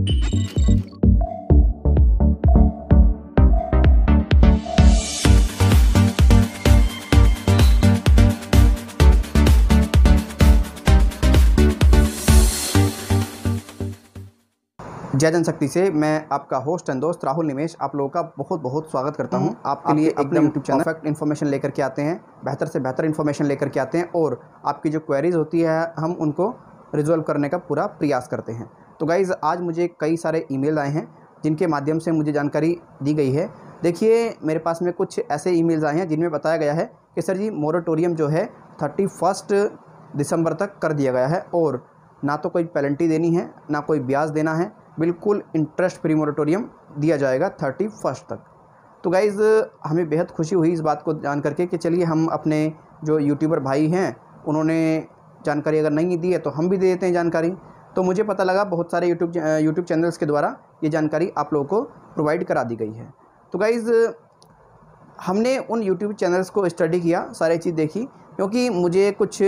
जय जनशक्ति से मैं आपका होस्ट एंड दोस्त राहुल निमेश आप लोगों का बहुत बहुत स्वागत करता हूं हम्म। आपके लिए एकदम यूट्यूब चैनल परफेक्ट इन्फॉर्मेशन लेकर के आते हैं बेहतर से बेहतर इन्फॉर्मेशन लेकर के आते हैं और आपकी जो क्वेरीज होती है हम उनको रिजॉल्व करने का पूरा प्रयास करते हैं तो गाइज़ आज मुझे कई सारे ईमेल आए हैं जिनके माध्यम से मुझे जानकारी दी गई है देखिए मेरे पास में कुछ ऐसे ईमेल्स आए हैं जिनमें बताया गया है कि सर जी मोरेटोरियम जो है थर्टी फर्स्ट दिसंबर तक कर दिया गया है और ना तो कोई पेनल्टी देनी है ना कोई ब्याज देना है बिल्कुल इंटरेस्ट फ्री मोरेटोरियम दिया जाएगा थर्टी फर्स्ट तक तो गाइज़ हमें बेहद खुशी हुई इस बात को जान करके कि चलिए हम अपने जो यूट्यूबर भाई हैं उन्होंने जानकारी अगर नहीं दी है तो हम भी दे देते हैं जानकारी तो मुझे पता लगा बहुत सारे यूट्यूब यूट्यूब चैनल्स के द्वारा ये जानकारी आप लोगों को प्रोवाइड करा दी गई है तो गाइज़ हमने उन यूट्यूब चैनल्स को स्टडी किया सारी चीज़ देखी क्योंकि मुझे कुछ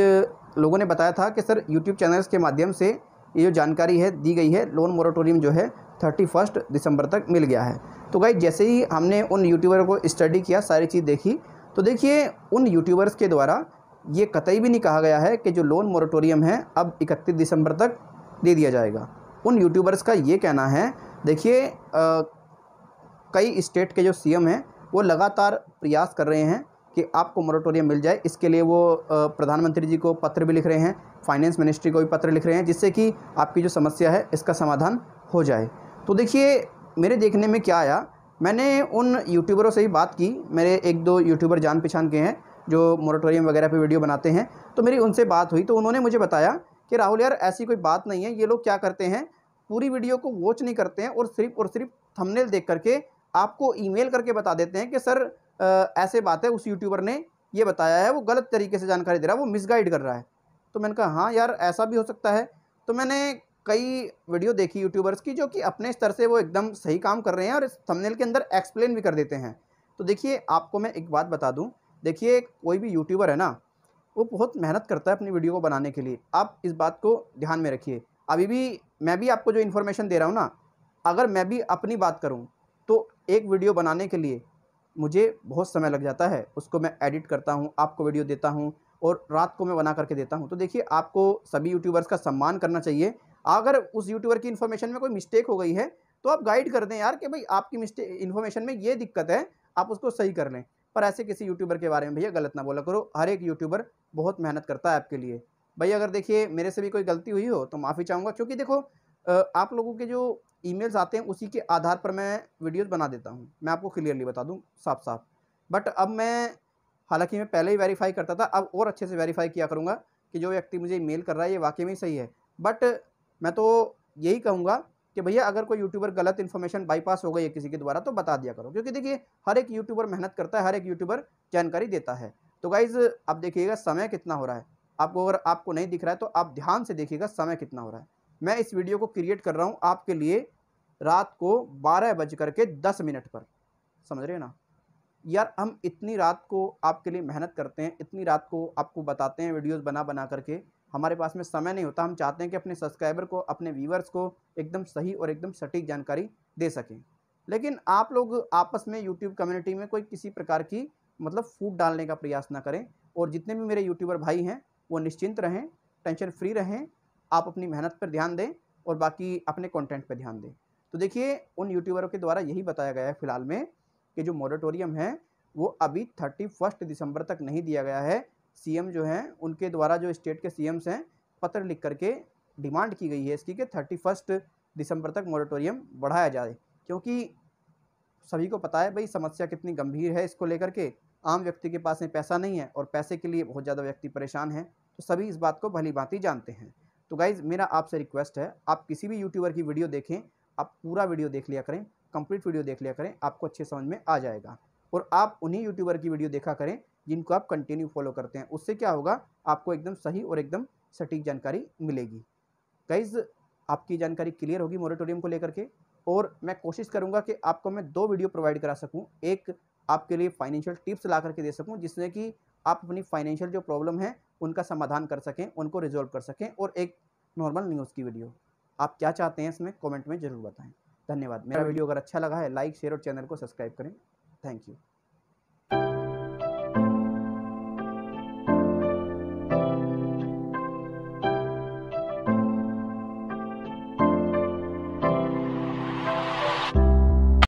लोगों ने बताया था कि सर यूट्यूब चैनल्स के माध्यम से ये जो जानकारी है दी गई है लोन मोराटोरियम जो है थर्टी फर्स्ट दिसंबर तक मिल गया है तो गाई जैसे ही हमने उन यूट्यूबर को स्टडी किया सारी चीज़ देखी तो देखिए उन यूट्यूबर्स के द्वारा ये कतई भी नहीं कहा गया है कि जो लोन मोरेटोरियम है अब इकतीस दिसंबर तक दे दिया जाएगा उन यूट्यूबर्स का ये कहना है देखिए कई स्टेट के जो सीएम हैं वो लगातार प्रयास कर रहे हैं कि आपको मोरटोरियम मिल जाए इसके लिए वो प्रधानमंत्री जी को पत्र भी लिख रहे हैं फाइनेंस मिनिस्ट्री को भी पत्र लिख रहे हैं जिससे कि आपकी जो समस्या है इसका समाधान हो जाए तो देखिए मेरे देखने में क्या आया मैंने उन यूट्यूबरों से ही बात की मेरे एक दो यूट्यूबर जान पहचान के हैं जो मोरटोरियम वगैरह पे वीडियो बनाते हैं तो मेरी उनसे बात हुई तो उन्होंने मुझे बताया कि राहुल यार ऐसी कोई बात नहीं है ये लोग क्या करते हैं पूरी वीडियो को वॉच नहीं करते हैं और सिर्फ और सिर्फ थंबनेल देख करके आपको ईमेल करके बता देते हैं कि सर ऐसे बात है उस यूट्यूबर ने ये बताया है वो गलत तरीके से जानकारी दे रहा है वो मिसगाइड कर रहा है तो मैंने कहा हाँ यार ऐसा भी हो सकता है तो मैंने कई वीडियो देखी यूट्यूबर्स की जो कि अपने स्तर से वो एकदम सही काम कर रहे हैं और थंबनेल के अंदर एक्सप्लेन भी कर देते हैं तो देखिए आपको मैं एक बात बता दूं देखिए कोई भी यूट्यूबर है ना वो बहुत मेहनत करता है अपनी वीडियो को बनाने के लिए आप इस बात को ध्यान में रखिए अभी भी मैं भी आपको जो इन्फॉर्मेशन दे रहा हूँ ना अगर मैं भी अपनी बात करूँ तो एक वीडियो बनाने के लिए मुझे बहुत समय लग जाता है उसको मैं एडिट करता हूँ आपको वीडियो देता हूँ और रात को मैं बना करके देता हूँ तो देखिए आपको सभी यूट्यूबर्स का सम्मान करना चाहिए अगर उस यूट्यूबर की इन्फॉर्मेशन में कोई मिस्टेक हो गई है तो आप गाइड कर दें यार कि भाई आपकी मिस्टेक इन्फॉर्मेशन में ये दिक्कत है आप उसको सही कर लें पर ऐसे किसी यूट्यूबर के बारे में भैया गलत ना बोला करो हर एक यूट्यूबर बहुत मेहनत करता है आपके लिए भैया अगर देखिए मेरे से भी कोई गलती हुई हो तो माफ़ी चाहूँगा क्योंकि देखो आप लोगों के जो ईमेल्स आते हैं उसी के आधार पर मैं वीडियोस बना देता हूँ मैं आपको क्लियरली बता दूँ साफ साफ बट अब मैं हालांकि मैं पहले ही वेरीफाई करता था अब और अच्छे से वेरीफाई किया करूँगा कि जो व्यक्ति मुझे मेल कर रहा है ये वाकई में सही है बट मैं तो यही कहूँगा कि भैया अगर कोई यूट्यूबर गलत इन्फॉर्मेशन बाईपास हो गई है किसी के द्वारा तो बता दिया करो क्योंकि देखिए हर एक यूट्यूबर मेहनत करता है हर एक यूट्यूबर जानकारी देता है तो गाइज़ आप देखिएगा समय कितना हो रहा है आपको अगर आपको नहीं दिख रहा है तो आप ध्यान से देखिएगा समय कितना हो रहा है मैं इस वीडियो को क्रिएट कर रहा हूँ आपके लिए रात को बारह बज करके दस मिनट पर समझ रहे ना यार हम इतनी रात को आपके लिए मेहनत करते हैं इतनी रात को आपको बताते हैं वीडियोस बना बना करके हमारे पास में समय नहीं होता हम चाहते हैं कि अपने सब्सक्राइबर को अपने व्यूवर्स को एकदम सही और एकदम सटीक जानकारी दे सकें लेकिन आप लोग आपस में यूट्यूब कम्युनिटी में कोई किसी प्रकार की मतलब फूट डालने का प्रयास ना करें और जितने भी मेरे यूट्यूबर भाई हैं वो निश्चिंत रहें टेंशन फ्री रहें आप अपनी मेहनत पर ध्यान दें और बाकी अपने कॉन्टेंट पर ध्यान दें तो देखिए उन यूट्यूबरों के द्वारा यही बताया गया है फिलहाल में कि जो मॉडिटोरियम है वो अभी थर्टी फर्स्ट दिसंबर तक नहीं दिया गया है सीएम जो हैं उनके द्वारा जो स्टेट के सी हैं पत्र लिख करके डिमांड की गई है इसकी कि थर्टी फर्स्ट दिसंबर तक मॉरेटोरियम बढ़ाया जाए क्योंकि सभी को पता है भाई समस्या कितनी गंभीर है इसको लेकर के आम व्यक्ति के पास में पैसा नहीं है और पैसे के लिए बहुत ज़्यादा व्यक्ति परेशान है तो सभी इस बात को भली भांति जानते हैं तो गाइज़ मेरा आपसे रिक्वेस्ट है आप किसी भी यूट्यूबर की वीडियो देखें आप पूरा वीडियो देख लिया करें कंप्लीट वीडियो देख लिया करें आपको अच्छे समझ में आ जाएगा और आप उन्हीं यूट्यूबर की वीडियो देखा करें जिनको आप कंटिन्यू फॉलो करते हैं उससे क्या होगा आपको एकदम सही और एकदम सटीक जानकारी मिलेगी गाइज आपकी जानकारी क्लियर होगी मॉरेटोरियम को लेकर के और मैं कोशिश करूँगा कि आपको मैं दो वीडियो प्रोवाइड करा सकूँ एक आपके लिए फाइनेंशियल टिप्स ला करके दे सकूँ जिससे कि आप अपनी फाइनेंशियल जो प्रॉब्लम है उनका समाधान कर सकें उनको रिजोल्व कर सकें और एक नॉर्मल न्यूज़ की वीडियो आप क्या चाहते हैं इसमें कमेंट में ज़रूर बताएं धन्यवाद मेरा वीडियो अगर अच्छा लगा है लाइक शेयर और चैनल को सब्सक्राइब करें थैंक यू